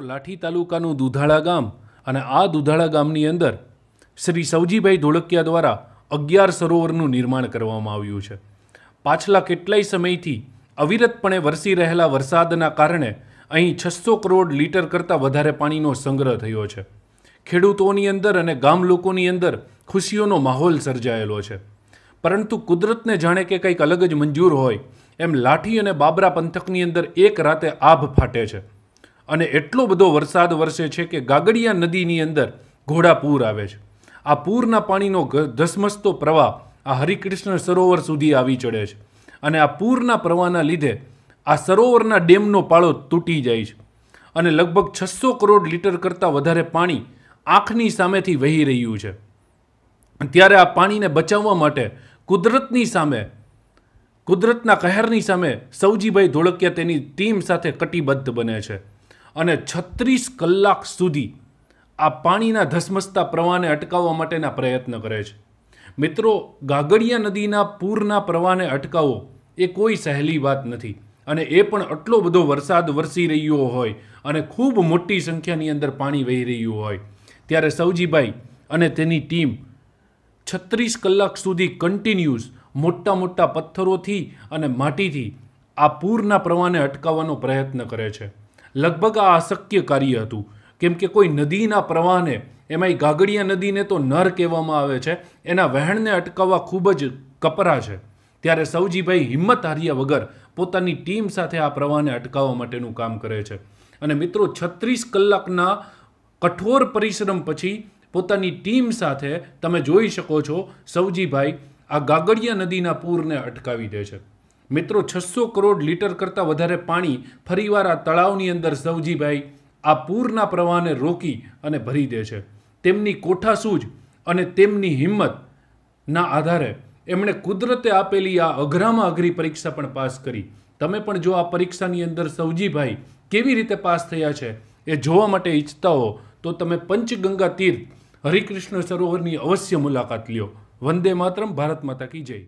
મિત્રો લાઠી તાલુકાનું દુધાળા ગામ અને આ દુધાળા ગામની અંદર શ્રી સવજીભાઈ ધોળકિયા દ્વારા અગિયાર સરોવરનું નિર્માણ કરવામાં આવ્યું છે પાછલા કેટલાય સમયથી અવિરતપણે વરસી રહેલા વરસાદના કારણે અહીં છસો કરોડ લીટર કરતાં વધારે પાણીનો સંગ્રહ થયો છે ખેડૂતોની અંદર અને ગામ લોકોની અંદર ખુશીઓનો માહોલ સર્જાયેલો છે પરંતુ કુદરતને જાણે કે કંઈક અલગ જ મંજૂર હોય એમ લાઠી અને બાબરા પંથકની અંદર એક રાતે આભ ફાટે છે અને એટલો બધો વરસાદ વરસે છે કે ગાગડિયા નદીની અંદર ઘોડા પૂર આવે છે આ પૂરના પાણીનો ધસમસતો પ્રવાહ આ હરિકૃષ્ણ સરોવર સુધી આવી ચડે છે અને આ પૂરના પ્રવાહના લીધે આ સરોવરના ડેમનો પાળો તૂટી જાય છે અને લગભગ છસો કરોડ લીટર કરતાં વધારે પાણી આંખની સામેથી વહી રહ્યું છે ત્યારે આ પાણીને બચાવવા માટે કુદરતની સામે કુદરતના કહેરની સામે સૌજીભાઈ ધોળકિયા તેની ટીમ સાથે કટિબદ્ધ બને છે અને છત્રીસ કલાક સુધી આ પાણીના ધસમસતા પ્રવાહને અટકાવવા માટેના પ્રયત્ન કરે છે મિત્રો ગાગડિયા નદીના પૂરના પ્રવાહને અટકાવવો એ કોઈ સહેલી વાત નથી અને એ પણ આટલો બધો વરસાદ વરસી રહ્યો હોય અને ખૂબ મોટી સંખ્યાની અંદર પાણી વહી રહ્યું હોય ત્યારે સૌજીભાઈ અને તેની ટીમ છત્રીસ કલાક સુધી કન્ટિન્યુઅસ મોટા મોટા પથ્થરોથી અને માટીથી આ પૂરના પ્રવાહને અટકાવવાનો પ્રયત્ન કરે છે લગભગ આ અશક્ય કાર્ય હતું કેમ કે કોઈ નદીના પ્રવાહને એમાં એ ગાગડિયા નદીને તો નર કહેવામાં આવે છે એના વહેણને અટકાવવા ખૂબ જ કપરા છે ત્યારે સૌજીભાઈ હિંમત હાર્યા વગર પોતાની ટીમ સાથે આ પ્રવાહને અટકાવવા માટેનું કામ કરે છે અને મિત્રો છત્રીસ કલાકના કઠોર પરિશ્રમ પછી પોતાની ટીમ સાથે તમે જોઈ શકો છો સૌજીભાઈ આ ગાગડિયા નદીના પૂરને અટકાવી દે છે મિત્રો છસો કરોડ લીટર કરતાં વધારે પાણી ફરીવાર આ તળાવની અંદર સવજીભાઈ આ પૂરના પ્રવાહને રોકી અને ભરી દે છે તેમની કોઠાસૂઝ અને તેમની હિંમતના આધારે એમણે કુદરતે આપેલી આ અઘરામાં અઘરી પરીક્ષા પણ પાસ કરી તમે પણ જો આ પરીક્ષાની અંદર સવજીભાઈ કેવી રીતે પાસ થયા છે એ જોવા માટે ઈચ્છતા હો તો તમે પંચગંગા તીર્થ હરિકૃષ્ણ સરોવરની અવશ્ય મુલાકાત લ્યો વંદે માતરમ ભારત માતા કી જય